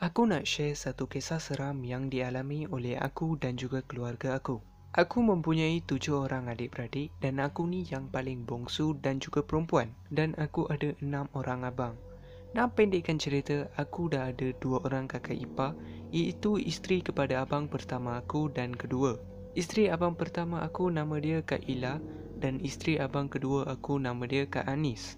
Aku nak share satu kisah seram yang dialami oleh aku dan juga keluarga aku. Aku mempunyai tujuh orang adik-beradik dan aku ni yang paling bongsu dan juga perempuan. Dan aku ada enam orang abang. Nak pendekkan cerita, aku dah ada dua orang kakak ipar iaitu isteri kepada abang pertama aku dan kedua. Isteri abang pertama aku nama dia Kak Ila dan isteri abang kedua aku nama dia Kak Anis.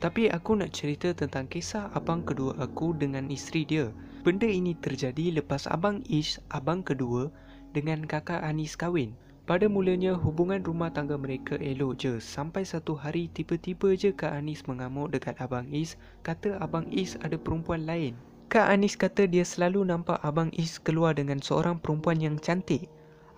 Tapi aku nak cerita tentang kisah abang kedua aku dengan isteri dia. Benda ini terjadi lepas abang Ish, abang kedua dengan kakak Anis kahwin. Pada mulanya hubungan rumah tangga mereka elok je sampai satu hari tiba-tiba je Kak Anis mengamuk dekat abang Is kata abang Is ada perempuan lain. Kak Anis kata dia selalu nampak abang Is keluar dengan seorang perempuan yang cantik.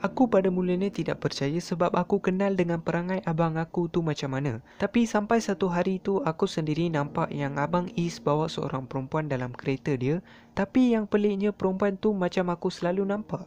Aku pada mulanya tidak percaya sebab aku kenal dengan perangai abang aku tu macam mana. Tapi sampai satu hari tu aku sendiri nampak yang abang Is bawa seorang perempuan dalam kereta dia. Tapi yang peliknya perempuan tu macam aku selalu nampak.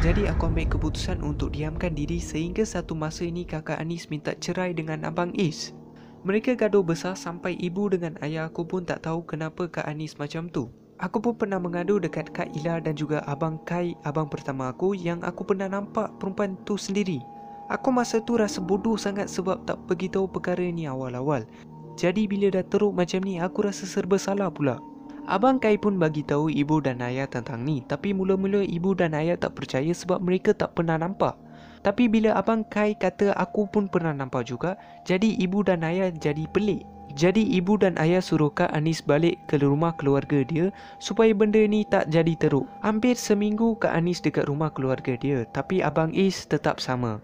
Jadi aku ambil keputusan untuk diamkan diri sehingga satu masa ini kakak Anis minta cerai dengan abang Is. Mereka gaduh besar sampai ibu dengan ayah aku pun tak tahu kenapa Kak Anis macam tu. Aku pun pernah mengadu dekat Kak Ila dan juga Abang Kai, abang pertama aku yang aku pernah nampak perempuan tu sendiri. Aku masa tu rasa bodoh sangat sebab tak beritahu perkara ni awal-awal. Jadi bila dah teruk macam ni aku rasa serba salah pula. Abang Kai pun bagi tahu ibu dan ayah tentang ni tapi mula-mula ibu dan ayah tak percaya sebab mereka tak pernah nampak. Tapi bila abang Kai kata aku pun pernah nampak juga, jadi ibu dan ayah jadi pelik. Jadi ibu dan ayah suruh Kak Anis balik ke rumah keluarga dia supaya benda ni tak jadi teruk. Hampir seminggu Kak Anis dekat rumah keluarga dia tapi Abang Is tetap sama.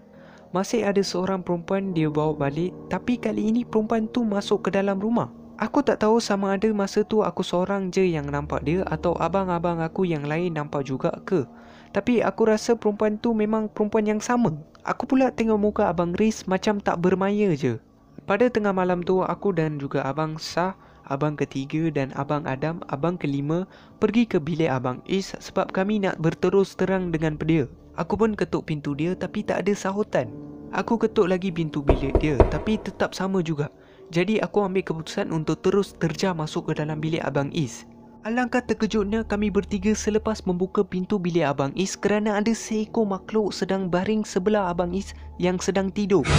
Masih ada seorang perempuan dia bawa balik tapi kali ini perempuan tu masuk ke dalam rumah. Aku tak tahu sama ada masa tu aku seorang je yang nampak dia atau abang-abang aku yang lain nampak juga ke. Tapi aku rasa perempuan tu memang perempuan yang sama. Aku pula tengok muka Abang Riz macam tak bermaya je. Pada tengah malam tu, aku dan juga Abang Sah, Abang ketiga dan Abang Adam, Abang kelima pergi ke bilik Abang Is sebab kami nak berterus terang dengan dia. Aku pun ketuk pintu dia tapi tak ada sahutan. Aku ketuk lagi pintu bilik dia tapi tetap sama juga. Jadi aku ambil keputusan untuk terus terjah masuk ke dalam bilik Abang Is. Alangkah terkejutnya kami bertiga selepas membuka pintu bilik Abang Is kerana ada seekor makhluk sedang baring sebelah Abang Is yang sedang tidur.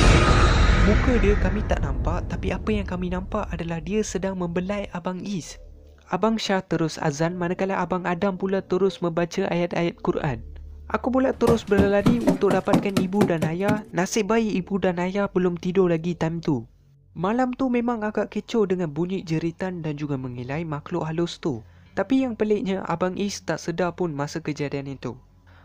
Muka dia kami tak nampak tapi apa yang kami nampak adalah dia sedang membelai Abang Is. Abang Syah terus azan manakala Abang Adam pula terus membaca ayat-ayat Quran. Aku pula terus berlari untuk dapatkan ibu dan ayah. Nasib baik ibu dan ayah belum tidur lagi time tu. Malam tu memang agak kecoh dengan bunyi jeritan dan juga mengilai makhluk halus tu. Tapi yang peliknya Abang Is tak sedar pun masa kejadian itu.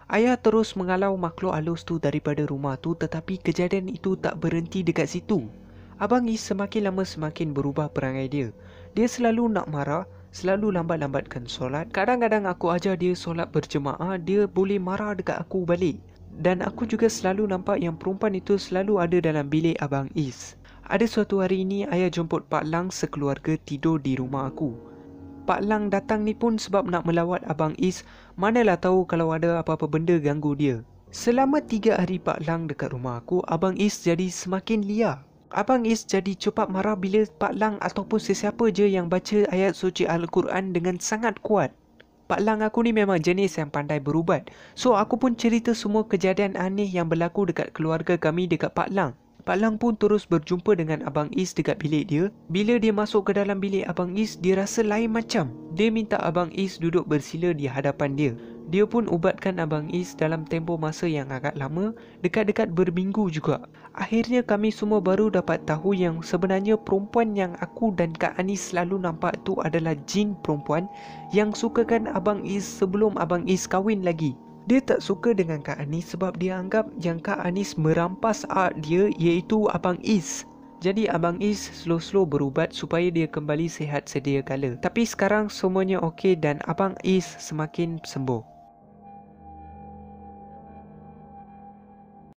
Ayah terus mengalau makhluk halus tu daripada rumah tu tetapi kejadian itu tak berhenti dekat situ. Abang Is semakin lama semakin berubah perangai dia. Dia selalu nak marah, selalu lambat-lambatkan solat. Kadang-kadang aku ajar dia solat berjemaah, dia boleh marah dekat aku balik. Dan aku juga selalu nampak yang perempuan itu selalu ada dalam bilik Abang Is. Ada suatu hari ini, ayah jemput Pak Lang sekeluarga tidur di rumah aku. Pak Lang datang ni pun sebab nak melawat Abang Is, manalah tahu kalau ada apa-apa benda ganggu dia. Selama 3 hari Pak Lang dekat rumah aku, Abang Is jadi semakin liar. Abang Is jadi cepat marah bila Pak Lang ataupun sesiapa je yang baca ayat suci Al-Quran dengan sangat kuat. Pak Lang aku ni memang jenis yang pandai berubat. So aku pun cerita semua kejadian aneh yang berlaku dekat keluarga kami dekat Pak Lang. Pak Lang pun terus berjumpa dengan Abang Is dekat bilik dia. Bila dia masuk ke dalam bilik Abang Is, dia rasa lain macam. Dia minta Abang Is duduk bersila di hadapan dia. Dia pun ubatkan Abang Is dalam tempoh masa yang agak lama, dekat-dekat berminggu juga. Akhirnya kami semua baru dapat tahu yang sebenarnya perempuan yang aku dan Kak Anis selalu nampak tu adalah jin perempuan yang sukakan Abang Is sebelum Abang Is kahwin lagi dia tak suka dengan Kak Anis sebab dia anggap yang Kak Anis merampas art dia iaitu Abang Is. Jadi Abang Is slow-slow berubat supaya dia kembali sehat sedia kala. Tapi sekarang semuanya okey dan Abang Is semakin sembuh.